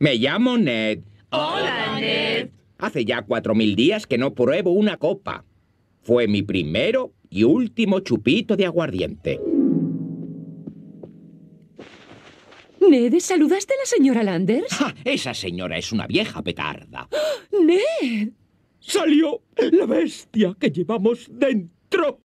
Me llamo Ned. Hola, Ned. Hace ya cuatro mil días que no pruebo una copa. Fue mi primero y último chupito de aguardiente. Ned, ¿saludaste a la señora Landers? ¡Ja! Esa señora es una vieja petarda. ¡Ah! ¡Ned! Salió la bestia que llevamos dentro.